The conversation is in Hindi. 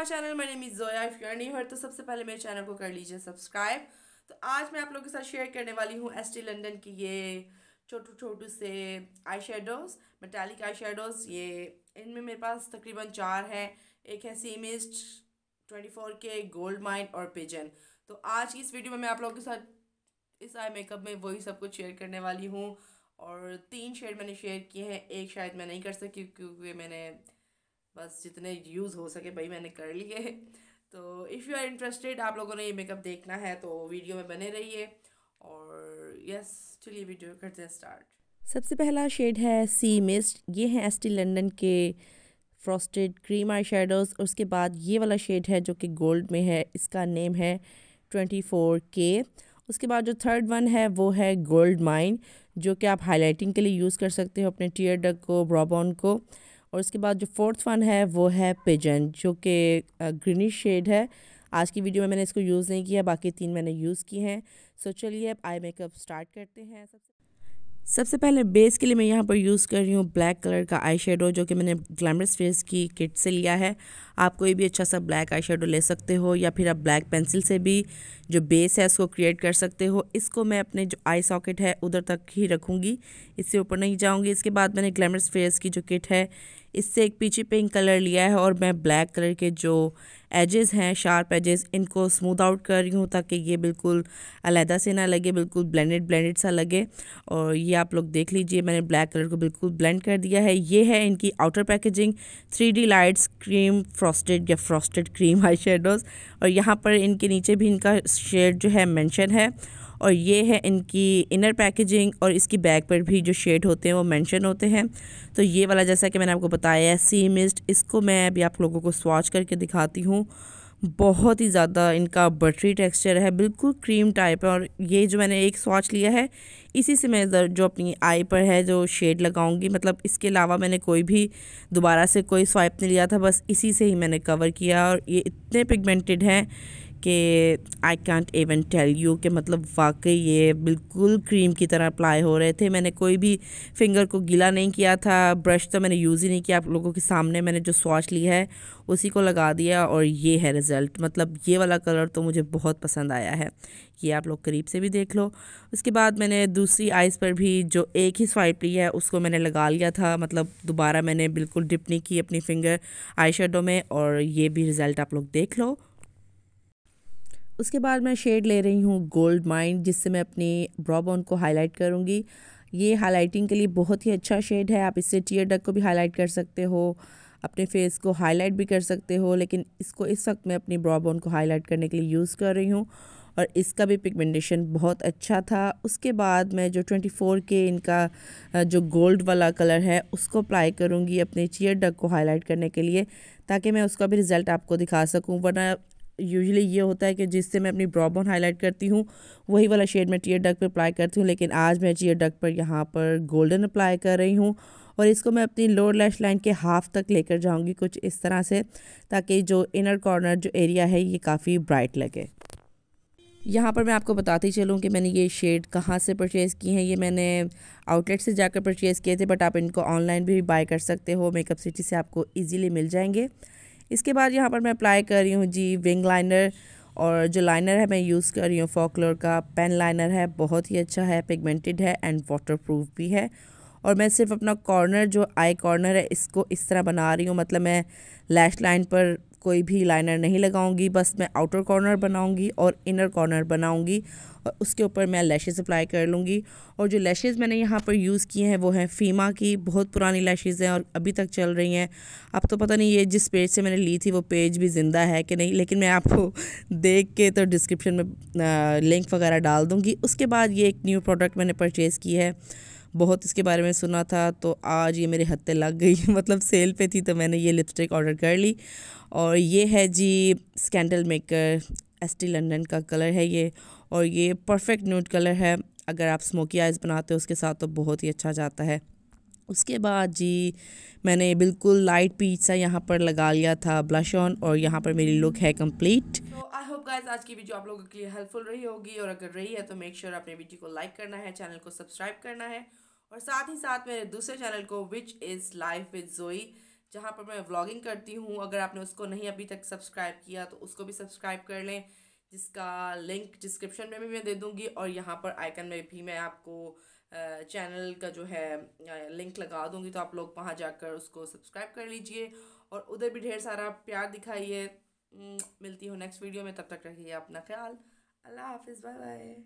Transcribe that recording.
माई चैनल मैंने name Zoya if you are नहीं हर तो सबसे पहले मेरे चैनल को कर लीजिए सब्सक्राइब तो आज मैं आप लोगों के साथ शेयर करने वाली हूँ एस टी लंडन की ये छोटू छोटू से eye shadows metallic eye shadows ये इनमें मेरे पास तकरीबन चार हैं एक है सीमिस्ट ट्वेंटी फोर के गोल्ड माइन और पिजन तो आज की इस वीडियो में मैं आप लोगों के साथ इस आई मेकअप में वही सब कुछ शेयर करने वाली हूँ और तीन शेड मैंने शेयर किए हैं एक शायद मैं नहीं कर सकी क्योंकि मैंने बस जितने यूज़ हो सके भाई मैंने कर लिए तो इफ़ यू आर इंटरेस्टेड आप लोगों ने ये मेकअप देखना है तो वीडियो में बने रहिए और यस चलिए वीडियो करते हैं स्टार्ट सबसे पहला शेड है सी मिस्ट ये है एस टी लंडन के फ्रॉस्टेड क्रीम आई शेडोज़ उसके बाद ये वाला शेड है जो कि गोल्ड में है इसका नेम है ट्वेंटी फोर के उसके बाद जो थर्ड वन है वो है गोल्ड माइन जो कि आप हाईलाइटिंग के लिए यूज़ कर सकते हो अपने टीयर डग को ब्रॉबॉन को और उसके बाद जो फोर्थ वन है वो है पिजन जो कि ग्रीनिश शेड है आज की वीडियो में मैंने इसको यूज़ नहीं किया बाकी तीन मैंने यूज़ की हैं सो चलिए अब आई मेकअप स्टार्ट करते हैं सबसे सबसे पहले बेस के लिए मैं यहाँ पर यूज़ कर रही हूँ ब्लैक कलर का आई शेडो जो कि मैंने ग्लैमरस फेस की किट से लिया है आप कोई भी अच्छा सा ब्लैक आई शेडो ले सकते हो या फिर आप ब्लैक पेंसिल से भी जो बेस है उसको क्रिएट कर सकते हो इसको मैं अपने जो आई सॉकेट है उधर तक ही रखूँगी इससे ऊपर नहीं जाऊँगी इसके बाद मैंने ग्लैमरस फेस की जो किट है इससे एक पीछे पिंक कलर लिया है और मैं ब्लैक कलर के जो एजेस हैं शार्प एजेस इनको स्मूथ आउट कर रही हूँ ताकि ये बिल्कुल अलहदा से ना लगे बिल्कुल ब्लेंडेड ब्लेंडेड सा लगे और ये आप लोग देख लीजिए मैंने ब्लैक कलर को बिल्कुल ब्लेंड कर दिया है ये है इनकी outer packaging three D lights cream frosted या फ्रॉस्टेड क्रीम आई शेडोज़ और यहाँ पर इनके नीचे भी इनका शेड जो है मैंशन है और ये है इनकी इनर पैकेजिंग और इसकी बैक पर भी जो शेड होते हैं वो मेंशन होते हैं तो ये वाला जैसा कि मैंने आपको बताया है सी मिस्ट इसको मैं अभी आप लोगों को स्वाच करके दिखाती हूँ बहुत ही ज़्यादा इनका बटरी टेक्सचर है बिल्कुल क्रीम टाइप है और ये जो मैंने एक स्वाच लिया है इसी से मैं जो अपनी आई पर है जो शेड लगाऊंगी मतलब इसके अलावा मैंने कोई भी दोबारा से कोई स्वाइप नहीं लिया था बस इसी से ही मैंने कवर किया और ये इतने पिगमेंटेड हैं कि I can't even tell you कि मतलब वाकई ये बिल्कुल क्रीम की तरह अप्लाई हो रहे थे मैंने कोई भी फिंगर को गीला नहीं किया था ब्रश तो मैंने यूज़ ही नहीं किया आप लोगों के सामने मैंने जो स्वाच ली है उसी को लगा दिया और ये है रिज़ल्ट मतलब ये वाला कलर तो मुझे बहुत पसंद आया है ये आप लोग करीब से भी देख लो उसके बाद मैंने दूसरी आइज़ पर भी जो एक ही स्वाइप ली है उसको मैंने लगा लिया था मतलब दोबारा मैंने बिल्कुल डिप नहीं की अपनी फिंगर आई में और ये भी रिज़ल्ट आप लोग देख लो उसके बाद मैं शेड ले रही हूँ गोल्ड माइंड जिससे मैं अपनी ब्रॉबोन को हाईलाइट करूँगी ये हाईलाइटिंग के लिए बहुत ही अच्छा शेड है आप इससे टीयर डक को भी हाईलाइट कर सकते हो अपने फेस को हाईलाइट भी कर सकते हो लेकिन इसको इस वक्त मैं अपनी ब्रॉबोन को हाईलाइट करने के लिए यूज़ कर रही हूँ और इसका भी पिगमेंटेशन बहुत अच्छा था उसके बाद मैं जो 24 के इनका जो गोल्ड वाला कलर है उसको अप्लाई करूँगी अपने चीयर डक को हाईलाइट करने के लिए ताकि मैं उसका भी रिज़ल्ट आपको दिखा सकूँ वरना यूजली ये होता है कि जिससे मैं अपनी ब्रॉबन हाईलाइट करती हूँ वही वाला शेड मैं टीयर डक पर अप्लाई करती हूँ लेकिन आज मैं टीयर डक पर यहाँ पर गोल्डन अप्लाई कर रही हूँ और इसको मैं अपनी लोअर लैश लाइन के हाफ तक लेकर जाऊँगी कुछ इस तरह से ताकि जो इनर कॉर्नर जो एरिया है ये काफ़ी ब्राइट लगे यहाँ पर मैं आपको बताती चलूँ कि मैंने ये शेड कहाँ से परचेज़ की हैं ये मैंने आउटलेट से जाकर परचेज़ किए थे बट आप इनको ऑनलाइन भी बाय कर सकते हो मेकअप सिटी से आपको इजीली मिल जाएंगे इसके बाद यहाँ पर मैं अप्लाई कर रही हूँ जी विंग लाइनर और जो लाइनर है मैं यूज़ कर रही हूँ कलर का पेन लाइनर है बहुत ही अच्छा है पिगमेंटेड है एंड वाटरप्रूफ भी है और मैं सिर्फ अपना कॉर्नर जो आई कॉर्नर है इसको इस तरह बना रही हूँ मतलब मैं लैश लाइन पर कोई भी लाइनर नहीं लगाऊंगी बस मैं आउटर कॉर्नर बनाऊंगी और इनर कॉर्नर बनाऊंगी और उसके ऊपर मैं लैशेस अप्लाई कर लूँगी और जो लैशेस मैंने यहाँ पर यूज़ किए हैं वो हैं फीमा की बहुत पुरानी लैशेज़ हैं और अभी तक चल रही हैं अब तो पता नहीं ये जिस पेज से मैंने ली थी वो पेज भी ज़िंदा है कि नहीं लेकिन मैं आपको देख के तो डिस्क्रिप्शन में लिंक वगैरह डाल दूँगी उसके बाद ये एक न्यू प्रोडक्ट मैंने परचेज़ की है बहुत इसके बारे में सुना था तो आज ये मेरे हद लग गई मतलब सेल पे थी तो मैंने ये लिपस्टिक ऑर्डर कर ली और ये है जी स्कैंडल मेकर टी लंदन का कलर है ये और ये परफेक्ट न्यूट कलर है अगर आप स्मोकी आइज़ बनाते हो उसके साथ तो बहुत ही अच्छा जाता है उसके बाद जी मैंने बिल्कुल लाइट पीच सा यहाँ पर लगा लिया था ब्लश ऑन और यहाँ पर मेरी लुक है कंप्लीट आई होप गाइस आज की वीडियो आप लोगों के लिए हेल्पफुल रही होगी और अगर रही है तो मेक श्योर sure आपने वीडियो को लाइक करना है चैनल को सब्सक्राइब करना है और साथ ही साथ मेरे दूसरे चैनल को विच इज़ लाइफ विद जोई जहाँ पर मैं व्लॉगिंग करती हूँ अगर आपने उसको नहीं अभी तक सब्सक्राइब किया तो उसको भी सब्सक्राइब कर लें जिसका लिंक डिस्क्रिप्शन में भी मैं दे दूँगी और यहाँ पर आइकन में भी मैं आपको चैनल का जो है लिंक लगा दूँगी तो आप लोग वहाँ जाकर उसको सब्सक्राइब कर लीजिए और उधर भी ढेर सारा प्यार दिखाइए मिलती हूँ नेक्स्ट वीडियो में तब तक रखिए अपना ख्याल अल्लाह हाफिज़ बाय बाय